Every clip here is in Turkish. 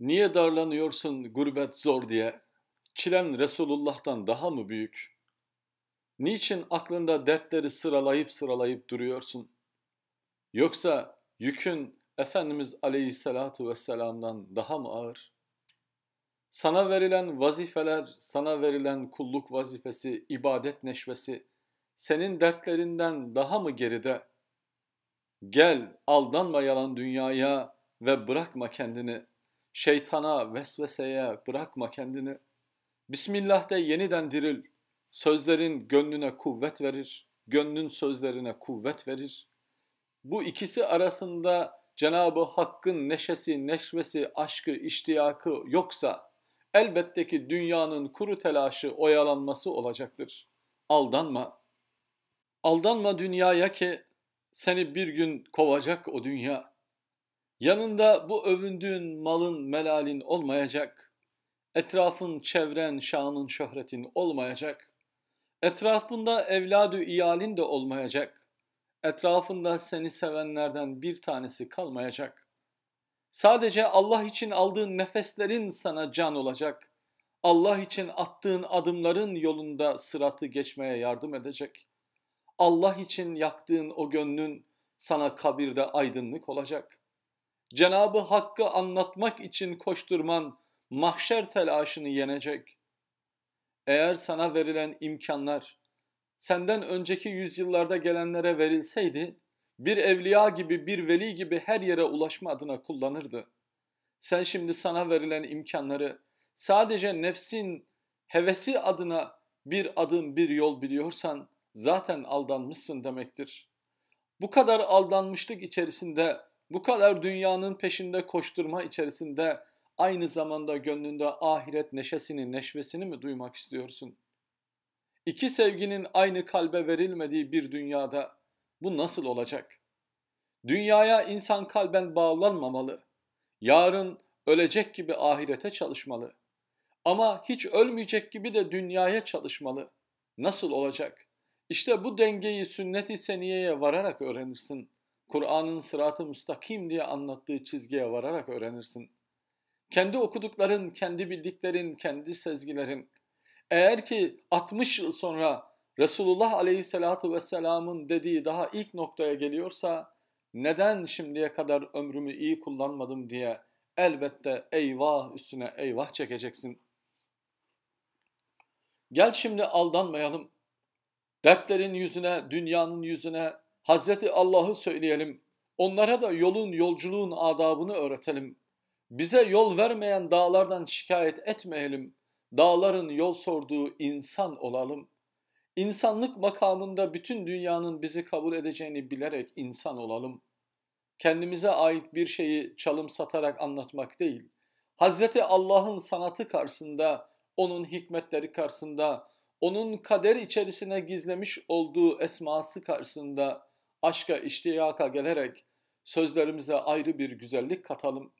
Niye darlanıyorsun gurbet zor diye? Çilen Resulullah'tan daha mı büyük? Niçin aklında dertleri sıralayıp sıralayıp duruyorsun? Yoksa yükün Efendimiz Aleyhisselatu Vesselam'dan daha mı ağır? Sana verilen vazifeler, sana verilen kulluk vazifesi, ibadet neşvesi senin dertlerinden daha mı geride? Gel aldanma yalan dünyaya ve bırakma kendini.'' şeytana, vesveseye bırakma kendini. Bismillah de yeniden diril. Sözlerin gönlüne kuvvet verir, gönlün sözlerine kuvvet verir. Bu ikisi arasında Cenab-ı Hakk'ın neşesi, neşvesi, aşkı, iştiyakı yoksa elbette ki dünyanın kuru telaşı, oyalanması olacaktır. Aldanma. Aldanma dünyaya ki seni bir gün kovacak o dünya. Yanında bu övündüğün malın melalin olmayacak. Etrafın, çevren, şanın, şöhretin olmayacak. Etrafında evladı iyalin de olmayacak. Etrafında seni sevenlerden bir tanesi kalmayacak. Sadece Allah için aldığın nefeslerin sana can olacak. Allah için attığın adımların yolunda sıratı geçmeye yardım edecek. Allah için yaktığın o gönlün sana kabirde aydınlık olacak.'' Cenabı Hakk'ı anlatmak için koşturman mahşer telaşını yenecek. Eğer sana verilen imkanlar senden önceki yüzyıllarda gelenlere verilseydi, bir evliya gibi, bir veli gibi her yere ulaşma adına kullanırdı. Sen şimdi sana verilen imkanları sadece nefsin hevesi adına bir adım bir yol biliyorsan zaten aldanmışsın demektir. Bu kadar aldanmışlık içerisinde bu kadar dünyanın peşinde koşturma içerisinde aynı zamanda gönlünde ahiret neşesini, neşvesini mi duymak istiyorsun? İki sevginin aynı kalbe verilmediği bir dünyada bu nasıl olacak? Dünyaya insan kalben bağlanmamalı. Yarın ölecek gibi ahirete çalışmalı. Ama hiç ölmeyecek gibi de dünyaya çalışmalı. Nasıl olacak? İşte bu dengeyi sünnet-i seniyeye vararak öğrenirsin. Kur'an'ın sıratı müstakim diye anlattığı çizgiye vararak öğrenirsin. Kendi okudukların, kendi bildiklerin, kendi sezgilerin. Eğer ki 60 yıl sonra Resulullah Aleyhisselatü Vesselam'ın dediği daha ilk noktaya geliyorsa neden şimdiye kadar ömrümü iyi kullanmadım diye elbette eyvah üstüne eyvah çekeceksin. Gel şimdi aldanmayalım. Dertlerin yüzüne, dünyanın yüzüne, Hazreti Allah'ı söyleyelim. Onlara da yolun, yolculuğun adabını öğretelim. Bize yol vermeyen dağlardan şikayet etmeyelim. Dağların yol sorduğu insan olalım. İnsanlık makamında bütün dünyanın bizi kabul edeceğini bilerek insan olalım. Kendimize ait bir şeyi çalım satarak anlatmak değil. Hazreti Allah'ın sanatı karşısında, onun hikmetleri karşısında, onun kader içerisine gizlemiş olduğu esması karşısında aşka iştiyaka gelerek sözlerimize ayrı bir güzellik katalım.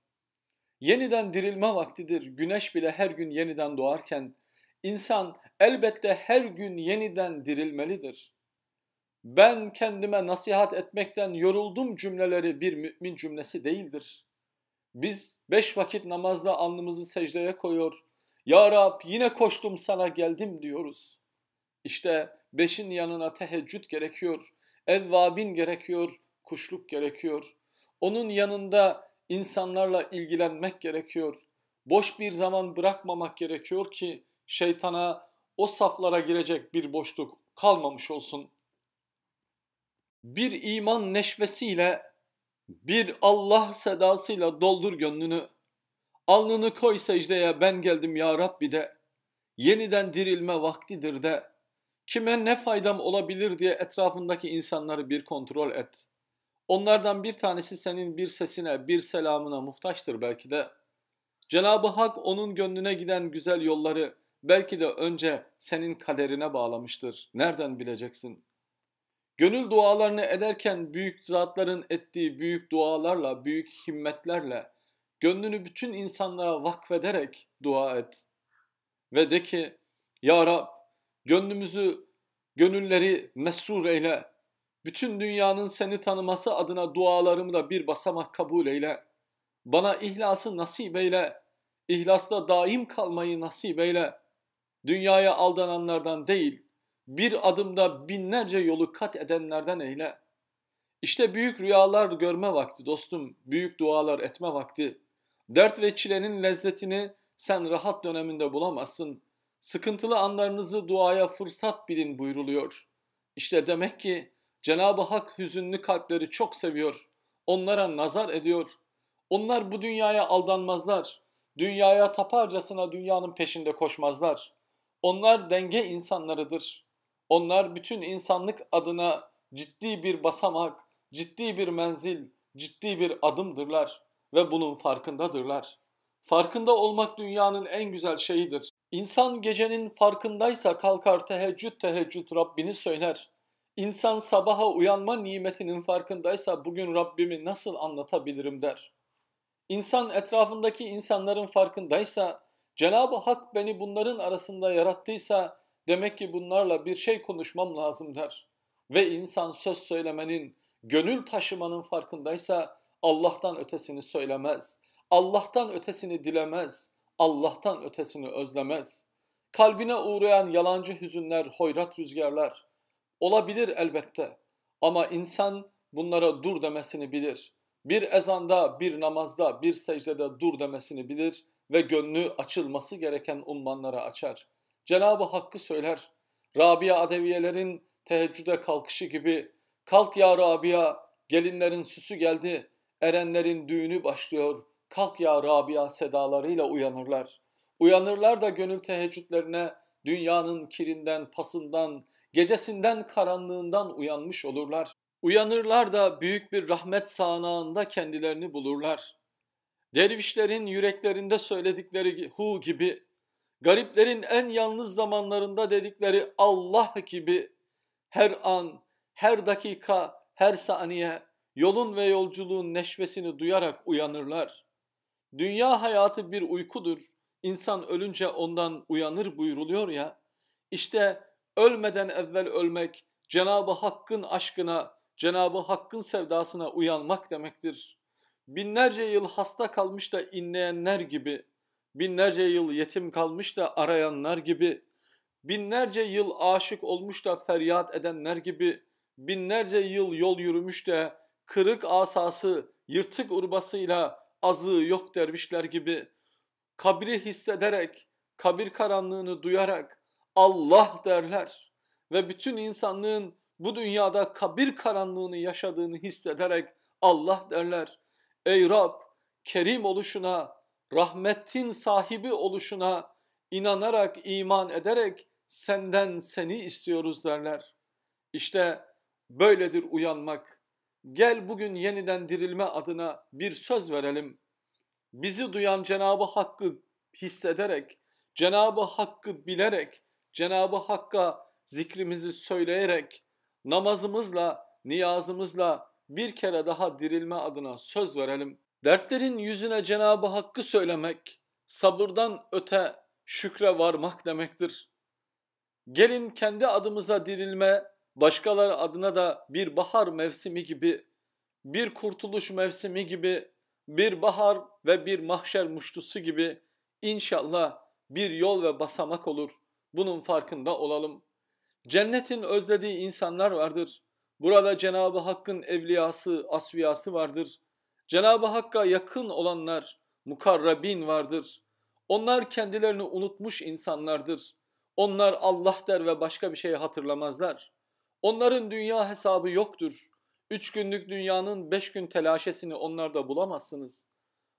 Yeniden dirilme vaktidir. Güneş bile her gün yeniden doğarken insan elbette her gün yeniden dirilmelidir. Ben kendime nasihat etmekten yoruldum cümleleri bir mümin cümlesi değildir. Biz beş vakit namazda alnımızı secdeye koyuyor. Ya Rab yine koştum sana geldim diyoruz. İşte beşin yanına teheccüd gerekiyor evvabin gerekiyor, kuşluk gerekiyor. Onun yanında insanlarla ilgilenmek gerekiyor. Boş bir zaman bırakmamak gerekiyor ki şeytana o saflara girecek bir boşluk kalmamış olsun. Bir iman neşvesiyle, bir Allah sedasıyla doldur gönlünü. Alnını koy secdeye ben geldim ya Rabbi de. Yeniden dirilme vaktidir de.'' Kime ne faydam olabilir diye etrafındaki insanları bir kontrol et. Onlardan bir tanesi senin bir sesine, bir selamına muhtaçtır belki de. Cenabı Hak onun gönlüne giden güzel yolları belki de önce senin kaderine bağlamıştır. Nereden bileceksin? Gönül dualarını ederken büyük zatların ettiği büyük dualarla, büyük himmetlerle gönlünü bütün insanlara vakfederek dua et. Ve de ki, Ya Rab Gönlümüzü, gönülleri mesrur eyle. Bütün dünyanın seni tanıması adına dualarımı da bir basamak kabul eyle. Bana ihlası nasip eyle. İhlasta daim kalmayı nasip eyle. Dünyaya aldananlardan değil, bir adımda binlerce yolu kat edenlerden eyle. İşte büyük rüyalar görme vakti dostum, büyük dualar etme vakti. Dert ve çilenin lezzetini sen rahat döneminde bulamazsın. Sıkıntılı anlarınızı duaya fırsat bilin buyuruluyor. İşte demek ki Cenab-ı Hak hüzünlü kalpleri çok seviyor. Onlara nazar ediyor. Onlar bu dünyaya aldanmazlar. Dünyaya taparcasına dünyanın peşinde koşmazlar. Onlar denge insanlarıdır. Onlar bütün insanlık adına ciddi bir basamak, ciddi bir menzil, ciddi bir adımdırlar ve bunun farkındadırlar. Farkında olmak dünyanın en güzel şeyidir. İnsan gecenin farkındaysa kalkar teheccüd teheccüd Rabbini söyler. İnsan sabaha uyanma nimetinin farkındaysa bugün Rabbimi nasıl anlatabilirim der. İnsan etrafındaki insanların farkındaysa, Cenab-ı Hak beni bunların arasında yarattıysa demek ki bunlarla bir şey konuşmam lazım der. Ve insan söz söylemenin, gönül taşımanın farkındaysa Allah'tan ötesini söylemez. Allah'tan ötesini dilemez. Allah'tan ötesini özlemez. Kalbine uğrayan yalancı hüzünler, hoyrat rüzgarlar olabilir elbette. Ama insan bunlara dur demesini bilir. Bir ezanda, bir namazda, bir secdede dur demesini bilir ve gönlü açılması gereken ummanlara açar. Cenabı Hakk'ı söyler. Rabia Adeviyelerin teheccüde kalkışı gibi kalk ya Rabia gelinlerin süsü geldi, erenlerin düğünü başlıyor, kalk ya Rabia sedalarıyla uyanırlar. Uyanırlar da gönül teheccüdlerine dünyanın kirinden, pasından, gecesinden, karanlığından uyanmış olurlar. Uyanırlar da büyük bir rahmet sağanağında kendilerini bulurlar. Dervişlerin yüreklerinde söyledikleri hu gibi, gariplerin en yalnız zamanlarında dedikleri Allah gibi, her an, her dakika, her saniye yolun ve yolculuğun neşvesini duyarak uyanırlar. Dünya hayatı bir uykudur. İnsan ölünce ondan uyanır buyuruluyor ya. İşte ölmeden evvel ölmek Cenabı Hakk'ın aşkına, Cenabı Hakk'ın sevdasına uyanmak demektir. Binlerce yıl hasta kalmış da inleyenler gibi, binlerce yıl yetim kalmış da arayanlar gibi, binlerce yıl aşık olmuş da feryat edenler gibi, binlerce yıl yol yürümüş de kırık asası, yırtık urbasıyla azığı yok dervişler gibi kabri hissederek, kabir karanlığını duyarak Allah derler ve bütün insanlığın bu dünyada kabir karanlığını yaşadığını hissederek Allah derler. Ey Rab, kerim oluşuna, rahmetin sahibi oluşuna inanarak, iman ederek senden seni istiyoruz derler. İşte böyledir uyanmak gel bugün yeniden dirilme adına bir söz verelim. Bizi duyan Cenabı Hakk'ı hissederek, Cenabı Hakk'ı bilerek, Cenabı Hakk'a zikrimizi söyleyerek, namazımızla, niyazımızla bir kere daha dirilme adına söz verelim. Dertlerin yüzüne Cenabı Hakk'ı söylemek, sabırdan öte şükre varmak demektir. Gelin kendi adımıza dirilme, başkaları adına da bir bahar mevsimi gibi bir kurtuluş mevsimi gibi, bir bahar ve bir mahşer muştusu gibi inşallah bir yol ve basamak olur. Bunun farkında olalım. Cennetin özlediği insanlar vardır. Burada Cenab-ı Hakk'ın evliyası, asviyası vardır. Cenab-ı Hakk'a yakın olanlar, mukarrabin vardır. Onlar kendilerini unutmuş insanlardır. Onlar Allah der ve başka bir şey hatırlamazlar. Onların dünya hesabı yoktur. Üç günlük dünyanın beş gün telaşesini onlarda bulamazsınız.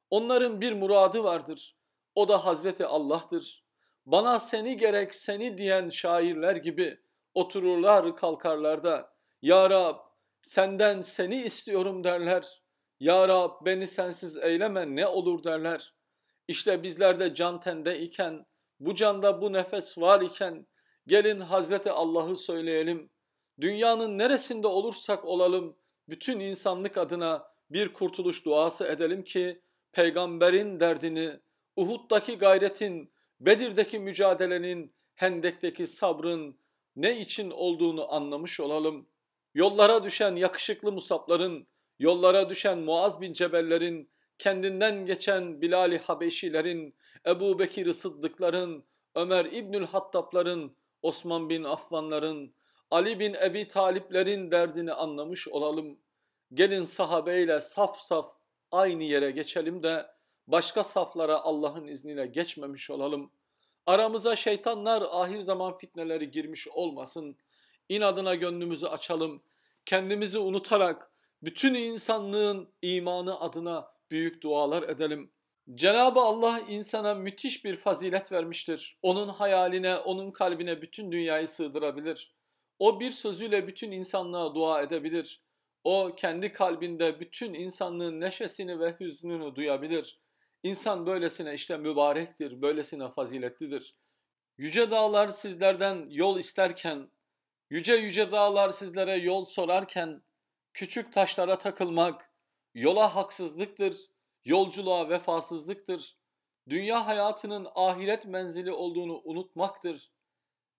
Onların bir muradı vardır. O da Hazreti Allah'tır. Bana seni gerek seni diyen şairler gibi otururlar kalkarlar da Ya Rab senden seni istiyorum derler. Ya Rab beni sensiz eyleme ne olur derler. İşte bizler de can tende iken, bu canda bu nefes var iken gelin Hazreti Allah'ı söyleyelim. Dünyanın neresinde olursak olalım bütün insanlık adına bir kurtuluş duası edelim ki peygamberin derdini, Uhud'daki gayretin, Bedir'deki mücadelenin, Hendek'teki sabrın ne için olduğunu anlamış olalım. Yollara düşen yakışıklı musapların, yollara düşen Muaz bin Cebellerin, kendinden geçen Bilal-i Habeşilerin, Ebu Bekir-i Sıddıkların, Ömer İbnül Hattapların, Osman bin Affanların, Ali bin Ebi Taliplerin derdini anlamış olalım. Gelin sahabeyle saf saf aynı yere geçelim de başka saflara Allah'ın izniyle geçmemiş olalım. Aramıza şeytanlar ahir zaman fitneleri girmiş olmasın. İnadına gönlümüzü açalım. Kendimizi unutarak bütün insanlığın imanı adına büyük dualar edelim. Cenab-ı Allah insana müthiş bir fazilet vermiştir. Onun hayaline, onun kalbine bütün dünyayı sığdırabilir. O bir sözüyle bütün insanlığa dua edebilir. O kendi kalbinde bütün insanlığın neşesini ve hüznünü duyabilir. İnsan böylesine işte mübarektir, böylesine faziletlidir. Yüce dağlar sizlerden yol isterken, yüce yüce dağlar sizlere yol sorarken, küçük taşlara takılmak, yola haksızlıktır, yolculuğa vefasızlıktır. Dünya hayatının ahiret menzili olduğunu unutmaktır.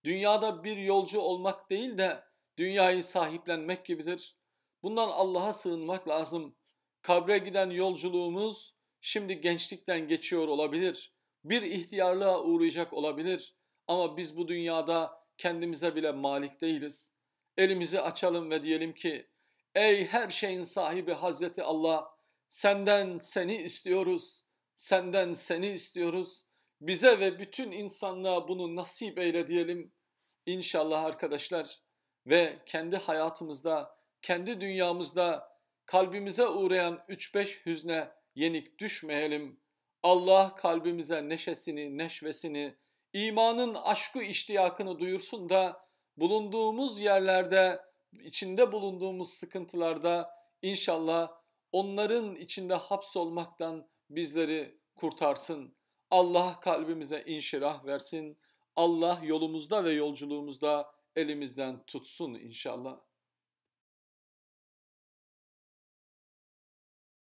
Dünyada bir yolcu olmak değil de dünyayı sahiplenmek gibidir. Bundan Allah'a sığınmak lazım. Kabre giden yolculuğumuz şimdi gençlikten geçiyor olabilir. Bir ihtiyarlığa uğrayacak olabilir. Ama biz bu dünyada kendimize bile malik değiliz. Elimizi açalım ve diyelim ki Ey her şeyin sahibi Hazreti Allah senden seni istiyoruz. Senden seni istiyoruz. Bize ve bütün insanlığa bunu nasip eyle diyelim inşallah arkadaşlar ve kendi hayatımızda, kendi dünyamızda kalbimize uğrayan 3-5 hüzne yenik düşmeyelim. Allah kalbimize neşesini, neşvesini, imanın aşkı iştiyakını duyursun da bulunduğumuz yerlerde, içinde bulunduğumuz sıkıntılarda inşallah onların içinde hapsolmaktan bizleri kurtarsın. Allah kalbimize inşirah versin. Allah yolumuzda ve yolculuğumuzda elimizden tutsun inşallah.